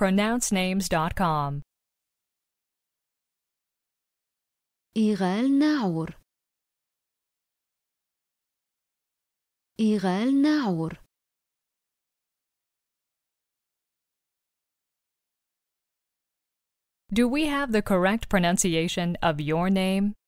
pronouncenames.com. إيغال Naur إيغال Naur Do we have the correct pronunciation of your name?